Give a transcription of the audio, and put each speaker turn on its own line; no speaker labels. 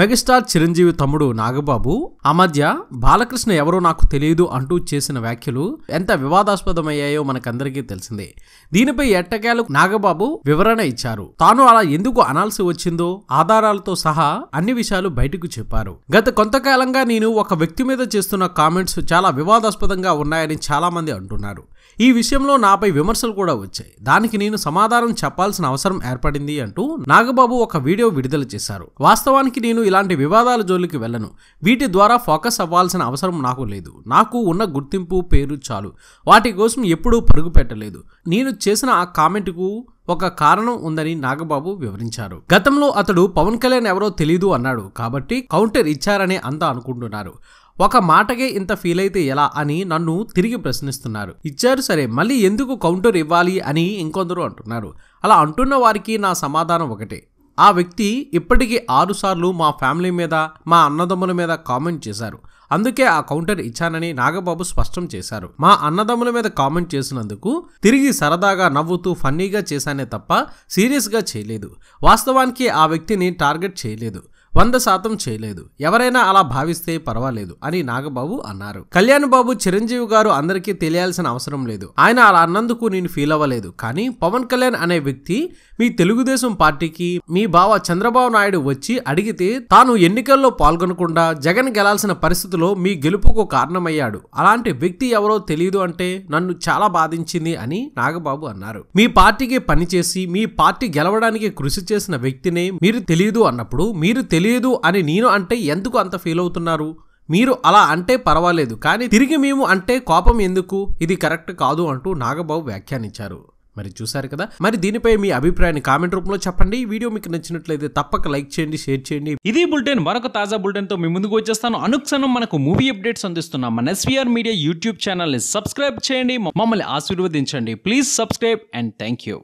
megastar Chiranjeevi తమ్ముడు నాగబాబు ఆ మధ్య బాలకృష్ణ ఎవరో నాకు తెలియదు అంటూ చేసిన వ్యాఖ్యలు ఎంత వివాదాస్పదమయ్యాయో మనకందరికీ తెలిసిందే దీనిపై ఎట్టకేలు నాగబాబు వివరణ ఇచ్చారు తాను అలా ఎందుకు అనాల్సి వచ్చిందో ఆధారాలతో సహా అన్ని విషయాలు బయటకు చెప్పారు గత కొంతకాలంగా నేను ఒక వ్యక్తి మీద చేస్తున్న కామెంట్స్ చాలా వివాదాస్పదంగా ఉన్నాయని చాలా మంది అంటున్నారు ఈ విషయంలో నాపై విమర్శలు కూడా వచ్చాయి దానికి నేను సమాధానం చెప్పాల్సిన అవసరం ఏర్పడింది అంటూ నాగబాబు ఒక వీడియో విడుదల చేశారు వాస్తవానికి నేను ఇలాంటి వివాదాల జోలికి వెళ్ళను వీటి ద్వారా ఫోకస్ అవ్వాల్సిన అవసరం నాకు లేదు నాకు ఉన్న గుర్తింపు పేరు చాలు వాటి కోసం ఎప్పుడూ పరుగు పెట్టలేదు నేను చేసిన ఆ కామెంట్కు ఒక కారణం ఉందని నాగబాబు వివరించారు గతంలో అతడు పవన్ కళ్యాణ్ ఎవరో తెలీదు అన్నాడు కాబట్టి కౌంటర్ ఇచ్చారనే అంతా అనుకుంటున్నారు ఒక మాటకే ఇంత ఫీల్ అయితే ఎలా అని నన్ను తిరిగి ప్రశ్నిస్తున్నారు ఇచ్చారు సరే మళ్ళీ ఎందుకు కౌంటర్ ఇవ్వాలి అని ఇంకొందరు అంటున్నారు అలా అంటున్న వారికి నా సమాధానం ఒకటే ఆ వ్యక్తి ఇప్పటికీ ఆరుసార్లు మా ఫ్యామిలీ మీద మా అన్నదమ్ముల మీద కామెంట్ చేశారు అందుకే ఆ కౌంటర్ ఇచ్చానని నాగబాబు స్పష్టం చేశారు మా అన్నదమ్ముల మీద కామెంట్ చేసినందుకు తిరిగి సరదాగా నవ్వుతూ ఫన్నీగా చేశానే తప్ప సీరియస్గా చేయలేదు వాస్తవానికి ఆ వ్యక్తిని టార్గెట్ చేయలేదు వంద శాతం చేయలేదు ఎవరైనా అలా భావిస్తే పర్వాలేదు అని నాగబాబు అన్నారు కళ్యాణ్ బాబు చిరంజీవి గారు అందరికీ తెలియాల్సిన అవసరం లేదు ఆయన అలా అన్నందుకు నేను ఫీల్ అవ్వలేదు కానీ పవన్ కళ్యాణ్ అనే వ్యక్తి మీ తెలుగుదేశం పార్టీకి మీ బావ చంద్రబాబు నాయుడు వచ్చి అడిగితే తాను ఎన్నికల్లో పాల్గొనకుండా జగన్ గెలాల్సిన పరిస్థితిలో మీ గెలుపుకు కారణమయ్యాడు అలాంటి వ్యక్తి ఎవరో తెలియదు అంటే నన్ను చాలా బాధించింది అని నాగబాబు అన్నారు మీ పార్టీకి పనిచేసి మీ పార్టీ గెలవడానికి కృషి చేసిన వ్యక్తినే మీరు తెలియదు అన్నప్పుడు మీరు తెలియదు తెలియదు అని నేను అంటే ఎందుకు అంత ఫీల్ అవుతున్నారు మీరు అలా అంటే పర్వాలేదు కానీ తిరిగి మేము అంటే కోపం ఎందుకు ఇది కరెక్ట్ కాదు అంటూ నాగబాబు వ్యాఖ్యానించారు మరి చూశారు కదా మరి దీనిపై మీ అభిప్రాయాన్ని కామెంట్ రూపంలో చెప్పండి వీడియో మీకు నచ్చినట్లయితే తప్పక లైక్ చేయండి షేర్ చేయండి ఇది బులెటిన్ మరొక తాజా బులెటిన్తో మీ ముందుకు వచ్చేస్తాను అనుక్షణం మనకు మూవీ అప్డేట్స్ అందిస్తున్నాం మన ఎస్వీఆర్ మీడియా యూట్యూబ్ ఛానల్ని సబ్స్క్రైబ్ చేయండి మమ్మల్ని ఆశీర్వదించండి please subscribe and thank you